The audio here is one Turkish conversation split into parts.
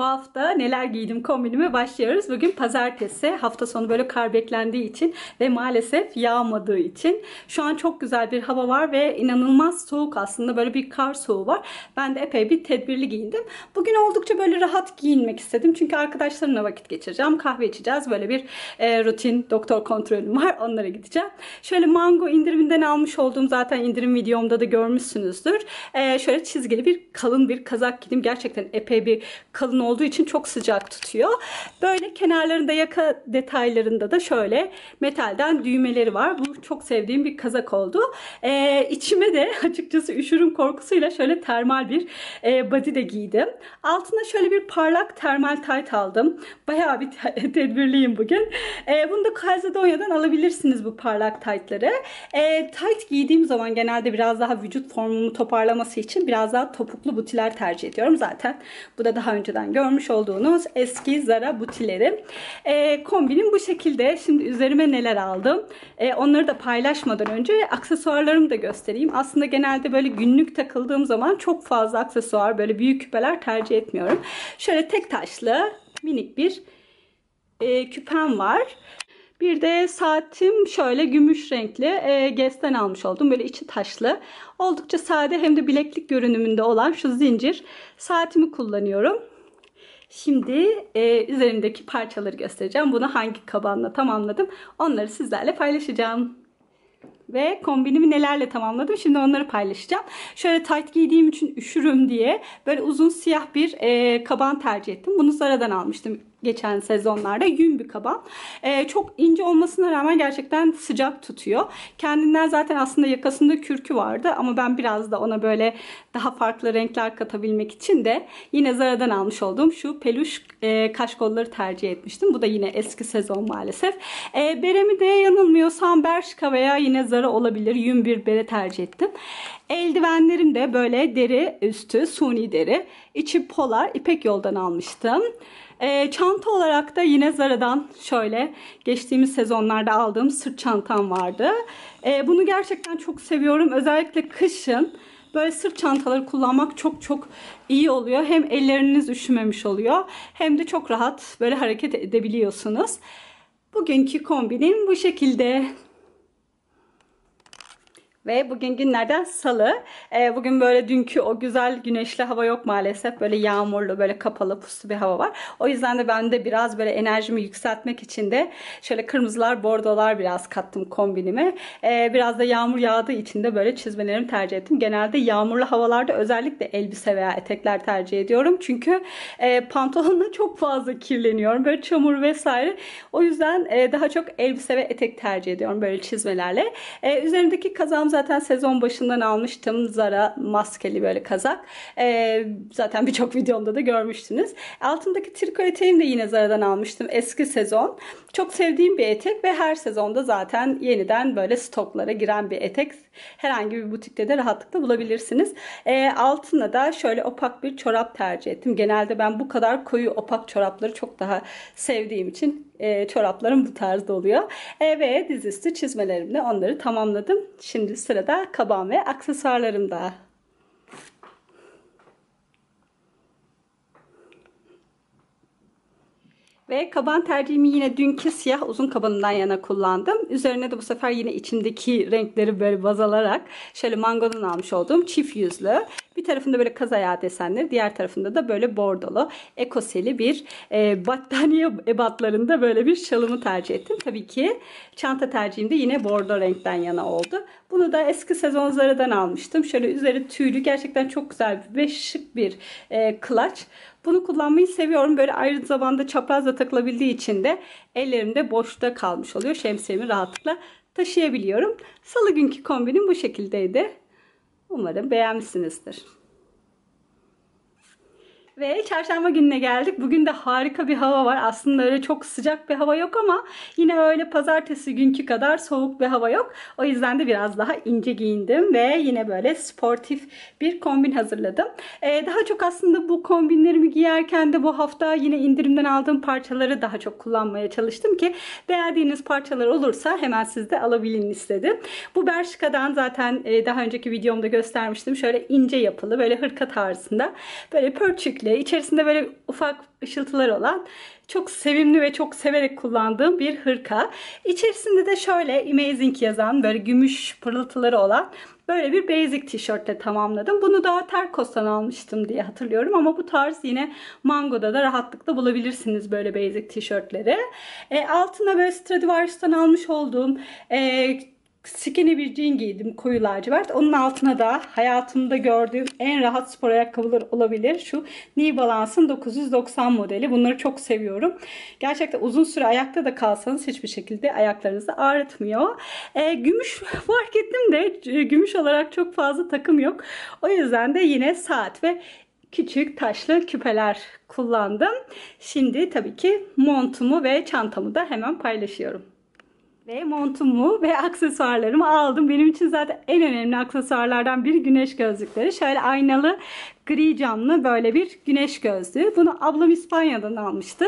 Bu hafta neler giydim kombinime başlıyoruz. Bugün pazartesi. Hafta sonu böyle kar beklendiği için ve maalesef yağmadığı için. Şu an çok güzel bir hava var ve inanılmaz soğuk aslında. Böyle bir kar soğuğu var. Ben de epey bir tedbirli giyindim. Bugün oldukça böyle rahat giyinmek istedim. Çünkü arkadaşlarımla vakit geçireceğim. Kahve içeceğiz. Böyle bir e, rutin doktor kontrolüm var. Onlara gideceğim. Şöyle mango indiriminden almış olduğum zaten indirim videomda da görmüşsünüzdür. E, şöyle çizgili bir kalın bir kazak giydim. Gerçekten epey bir kalın olduğu olduğu için çok sıcak tutuyor. Böyle kenarlarında yaka detaylarında da şöyle metalden düğmeleri var. Bu çok sevdiğim bir kazak oldu. Ee, içime de açıkçası üşürüm korkusuyla şöyle termal bir e, body de giydim. Altına şöyle bir parlak termal tayt aldım. Bayağı bir tedbirliyim bugün. Ee, bunu da Calzadonia'dan alabilirsiniz bu parlak taytları. Ee, tayt giydiğim zaman genelde biraz daha vücut formumu toparlaması için biraz daha topuklu butiler tercih ediyorum. Zaten bu da daha önceden görmüş olduğunuz eski Zara butileri. E, kombinim bu şekilde. Şimdi üzerime neler aldım? E, onları da paylaşmadan önce aksesuarlarımı da göstereyim. Aslında genelde böyle günlük takıldığım zaman çok fazla aksesuar, böyle büyük küpeler tercih etmiyorum. Şöyle tek taşlı minik bir e, küpem var. Bir de saatim şöyle gümüş renkli e, gesten almış oldum. Böyle içi taşlı. Oldukça sade hem de bileklik görünümünde olan şu zincir saatimi kullanıyorum. Şimdi e, üzerindeki parçaları göstereceğim. Bunu hangi kabanla tamamladım onları sizlerle paylaşacağım ve kombinimi nelerle tamamladım. Şimdi onları paylaşacağım. Şöyle tight giydiğim için üşürüm diye böyle uzun siyah bir e, kaban tercih ettim. Bunu Zara'dan almıştım geçen sezonlarda yün bir kaban. E, ee, çok ince olmasına rağmen gerçekten sıcak tutuyor. Kendinden zaten aslında yakasında kürkü vardı ama ben biraz da ona böyle daha farklı renkler katabilmek için de yine Zara'dan almış olduğum şu peluş e, kaş kolları tercih etmiştim. Bu da yine eski sezon maalesef. E, beremi de yanılmıyorsam Bershka veya yine Zara olabilir. Yün bir bere tercih ettim. Eldivenlerim de böyle deri üstü suni deri. içi polar ipek yoldan almıştım. E, çanta olarak da yine Zara'dan şöyle geçtiğimiz sezonlarda aldığım sırt çantam vardı. E, bunu gerçekten çok seviyorum. Özellikle kışın böyle sırt çantaları kullanmak çok çok iyi oluyor. Hem elleriniz üşümemiş oluyor hem de çok rahat böyle hareket edebiliyorsunuz. Bugünkü kombinim bu şekilde ve bugün günlerden salı. E, bugün böyle dünkü o güzel güneşli hava yok maalesef. Böyle yağmurlu, böyle kapalı, puslu bir hava var. O yüzden de ben de biraz böyle enerjimi yükseltmek için de şöyle kırmızılar, bordolar biraz kattım kombinime. E, biraz da yağmur yağdığı için de böyle çizmelerimi tercih ettim. Genelde yağmurlu havalarda özellikle elbise veya etekler tercih ediyorum. Çünkü e, pantolonla çok fazla kirleniyorum. Böyle çamur vesaire. O yüzden e, daha çok elbise ve etek tercih ediyorum böyle çizmelerle. E, üzerimdeki kazağım zaten zaten sezon başından almıştım Zara maskeli böyle kazak. E, zaten birçok videomda da görmüştünüz. Altındaki triko eteğini de yine Zara'dan almıştım eski sezon. Çok sevdiğim bir etek ve her sezonda zaten yeniden böyle stoklara giren bir etek herhangi bir butikte de rahatlıkla bulabilirsiniz. E, altına da şöyle opak bir çorap tercih ettim. Genelde ben bu kadar koyu opak çorapları çok daha sevdiğim için e, çoraplarım bu tarzda oluyor. E, ve dizüstü çizmelerimle onları tamamladım. Şimdi sırada kabağım ve aksesuarlarım daha. Ve kaban tercihimi yine dünkü siyah uzun kabanından yana kullandım. Üzerine de bu sefer yine içimdeki renkleri böyle baz alarak şöyle mangodan almış olduğum çift yüzlü. Bir tarafında böyle kaz ayağı desenleri, diğer tarafında da böyle bordolu, ekoseli bir e, battaniye ebatlarında böyle bir şalımı tercih ettim. Tabii ki çanta tercihim de yine bordo renkten yana oldu. Bunu da eski sezon Zara'dan almıştım. Şöyle üzeri tüylü gerçekten çok güzel ve şık bir e, clutch. Bunu kullanmayı seviyorum. Böyle ayrı zamanda çaprazla takılabildiği için de ellerimde boşta kalmış oluyor. Şemsiyemi rahatlıkla taşıyabiliyorum. Salı günkü kombinim bu şekildeydi. Umarım beğenmişsinizdir. Ve çarşamba gününe geldik. Bugün de harika bir hava var. Aslında öyle çok sıcak bir hava yok ama yine öyle pazartesi günkü kadar soğuk bir hava yok. O yüzden de biraz daha ince giyindim ve yine böyle sportif bir kombin hazırladım. Ee, daha çok aslında bu kombinlerimi giyerken de bu hafta yine indirimden aldığım parçaları daha çok kullanmaya çalıştım ki beğendiğiniz parçalar olursa hemen siz de alabilin istedim. Bu Bershka'dan zaten e, daha önceki videomda göstermiştim. Şöyle ince yapılı böyle hırka tarzında böyle pörçüklü böyle içerisinde böyle ufak ışıltılar olan çok sevimli ve çok severek kullandığım bir hırka. İçerisinde de şöyle Amazing yazan böyle gümüş pırıltıları olan böyle bir basic tişörtle tamamladım. Bunu daha Terkos'tan almıştım diye hatırlıyorum ama bu tarz yine Mango'da da rahatlıkla bulabilirsiniz böyle basic tişörtleri. E, altına böyle Stradivarius'tan almış olduğum e, skinny bir jean giydim koyu lacivert. Onun altına da hayatımda gördüğüm en rahat spor ayakkabılar olabilir. Şu New Balance'ın 990 modeli. Bunları çok seviyorum. Gerçekten uzun süre ayakta da kalsanız hiçbir şekilde ayaklarınızı ağrıtmıyor. E, gümüş fark ettim de e, gümüş olarak çok fazla takım yok. O yüzden de yine saat ve küçük taşlı küpeler kullandım. Şimdi tabii ki montumu ve çantamı da hemen paylaşıyorum ve montumu ve aksesuarlarımı aldım. Benim için zaten en önemli aksesuarlardan biri güneş gözlükleri. Şöyle aynalı gri camlı böyle bir güneş gözlüğü. Bunu ablam İspanya'dan almıştı.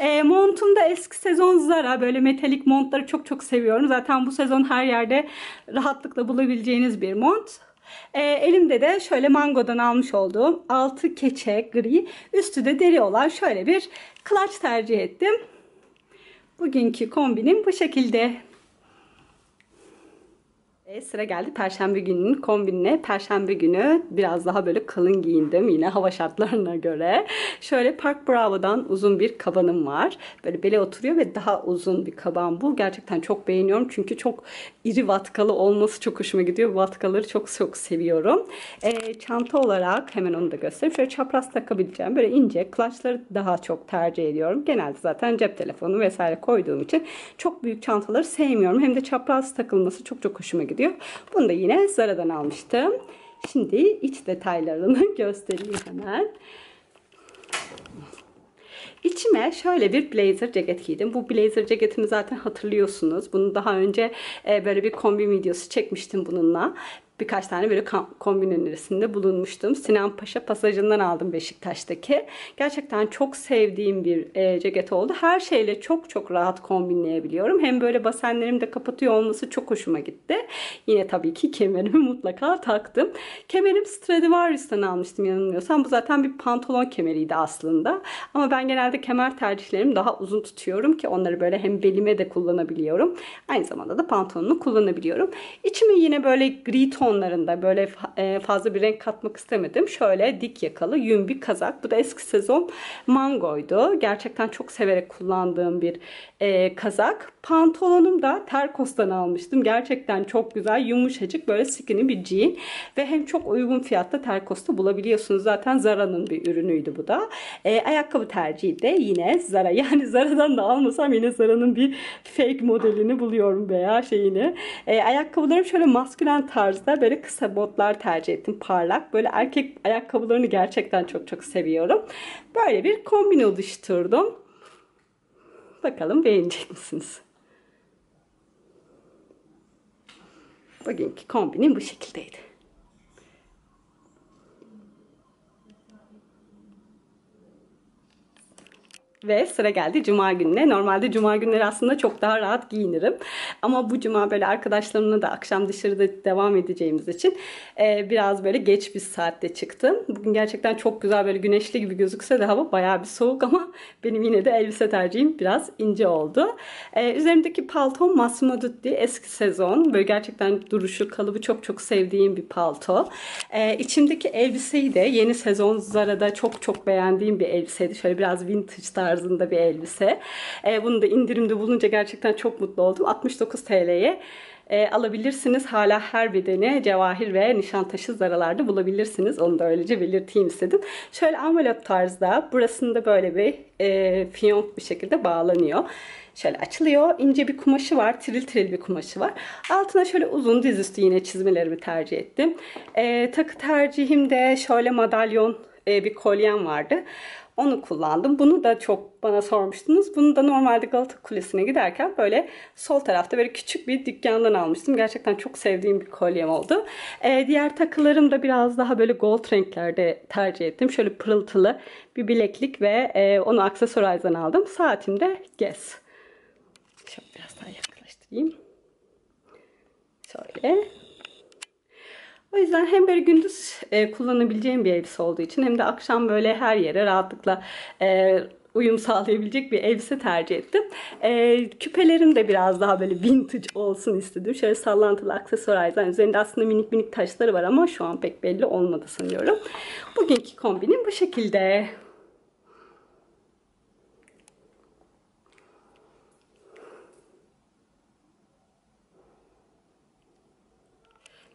E, montum da eski sezon Zara. Böyle metalik montları çok çok seviyorum. Zaten bu sezon her yerde rahatlıkla bulabileceğiniz bir mont. E, elimde de şöyle mangodan almış olduğum altı keçe gri, üstü de deri olan şöyle bir klaç tercih ettim. Bugünkü kombinim bu şekilde. E sıra geldi Perşembe gününün kombinine. Perşembe günü biraz daha böyle kalın giyindim yine hava şartlarına göre. Şöyle Park Bravo'dan uzun bir kabanım var. Böyle bele oturuyor ve daha uzun bir kaban bu. Gerçekten çok beğeniyorum çünkü çok iri vatkalı olması çok hoşuma gidiyor. Vatkaları çok çok seviyorum. E, çanta olarak hemen onu da göstereyim. Şöyle çapraz takabileceğim böyle ince klaçları daha çok tercih ediyorum. Genelde zaten cep telefonu vesaire koyduğum için çok büyük çantaları sevmiyorum. Hem de çapraz takılması çok çok hoşuma gidiyor ediyor. Bunu da yine Zara'dan almıştım. Şimdi iç detaylarını göstereyim hemen. İçime şöyle bir blazer ceket giydim. Bu blazer ceketimi zaten hatırlıyorsunuz. Bunu daha önce e, böyle bir kombi videosu çekmiştim bununla birkaç tane böyle kombin önerisinde bulunmuştum. Sinan Paşa pasajından aldım Beşiktaş'taki. Gerçekten çok sevdiğim bir e, ceket oldu. Her şeyle çok çok rahat kombinleyebiliyorum. Hem böyle basenlerim de kapatıyor olması çok hoşuma gitti. Yine tabii ki kemerimi mutlaka taktım. Kemerim Stradivarius'tan almıştım yanılmıyorsam. Bu zaten bir pantolon kemeriydi aslında. Ama ben genelde kemer tercihlerim daha uzun tutuyorum ki onları böyle hem belime de kullanabiliyorum. Aynı zamanda da pantolonunu kullanabiliyorum. İçimi yine böyle gri ton tonlarında böyle e, fazla bir renk katmak istemedim. Şöyle dik yakalı yün bir kazak. Bu da eski sezon mangoydu. Gerçekten çok severek kullandığım bir e, kazak. Pantolonum da terkostan almıştım. Gerçekten çok güzel yumuşacık böyle skinny bir jean. Ve hem çok uygun fiyatta terkosta bulabiliyorsunuz. Zaten Zara'nın bir ürünüydü bu da. E, ayakkabı tercihi de yine Zara. Yani Zara'dan da almasam yine Zara'nın bir fake modelini buluyorum veya şeyini. ayakkabılarım şöyle maskülen tarzda böyle kısa botlar tercih ettim. Parlak. Böyle erkek ayakkabılarını gerçekten çok çok seviyorum. Böyle bir kombin oluşturdum. Bakalım beğenecek misiniz? Bugünkü kombinim bu şekildeydi. Ve sıra geldi cuma gününe. Normalde cuma günleri aslında çok daha rahat giyinirim. Ama bu cuma böyle arkadaşlarımla da akşam dışarıda devam edeceğimiz için e, biraz böyle geç bir saatte çıktım. Bugün gerçekten çok güzel böyle güneşli gibi gözükse de hava bayağı bir soğuk ama benim yine de elbise tercihim biraz ince oldu. E, üzerimdeki palto Masmodut diye eski sezon. Böyle gerçekten duruşu, kalıbı çok çok sevdiğim bir palto. E, içimdeki elbiseyi de yeni sezon Zara'da çok çok beğendiğim bir elbiseydi. Şöyle biraz vintage tarzı tarzında bir elbise. E, bunu da indirimde bulunca gerçekten çok mutlu oldum. 69 TL'ye e, alabilirsiniz. Hala her bedeni cevahir ve nişantaşı zaralarda bulabilirsiniz. Onu da öylece belirteyim istedim. Şöyle amelot tarzda burasında böyle bir e, fiyonk bir şekilde bağlanıyor. Şöyle açılıyor. ince bir kumaşı var. Tril tril bir kumaşı var. Altına şöyle uzun dizüstü yine çizmelerimi tercih ettim. E, takı tercihimde şöyle madalyon e, bir kolyem vardı. Onu kullandım. Bunu da çok bana sormuştunuz. Bunu da normalde Galata Kulesi'ne giderken böyle sol tarafta böyle küçük bir dükkandan almıştım. Gerçekten çok sevdiğim bir kolyem oldu. Ee, diğer takılarım da biraz daha böyle gold renklerde tercih ettim. Şöyle pırıltılı bir bileklik ve e, onu aksesuarizden aldım. Saatim de Guess. Şöyle biraz daha yaklaştırayım. Şöyle. O yüzden hem böyle gündüz e, kullanabileceğim bir elbise olduğu için hem de akşam böyle her yere rahatlıkla e, uyum sağlayabilecek bir elbise tercih ettim. E, küpelerim de biraz daha böyle vintage olsun istedim. Şöyle sallantılı aksesuar ayrıca. Üzerinde aslında minik minik taşları var ama şu an pek belli olmadı sanıyorum. Bugünkü kombinim bu şekilde.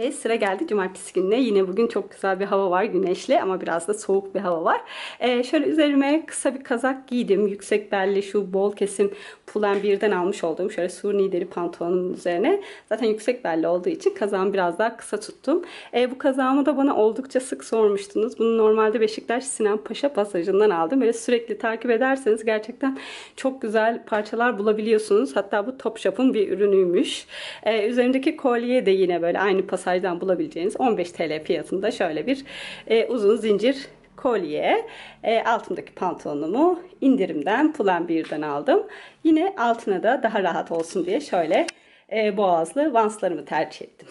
Ve sıra geldi cumartesi gününe. Yine bugün çok güzel bir hava var güneşli ama biraz da soğuk bir hava var. Ee, şöyle üzerime kısa bir kazak giydim. Yüksek belli şu bol kesim Pulen birden almış olduğum şöyle surni deri pantolonun üzerine. Zaten yüksek belli olduğu için kazağımı biraz daha kısa tuttum. Ee, bu kazağımı da bana oldukça sık sormuştunuz. Bunu normalde Beşiktaş Sinan Paşa pasajından aldım. Böyle sürekli takip ederseniz gerçekten çok güzel parçalar bulabiliyorsunuz. Hatta bu Topshop'un bir ürünüymüş. Ee, üzerindeki kolye de yine böyle aynı pasaj Antalya'dan bulabileceğiniz 15 TL fiyatında şöyle bir e, uzun zincir kolye, e, altımdaki pantolonumu indirimden birden aldım. Yine altına da daha rahat olsun diye şöyle e, boğazlı vanslarımı tercih ettim.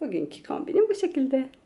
Bugünkü kombinim bu şekilde.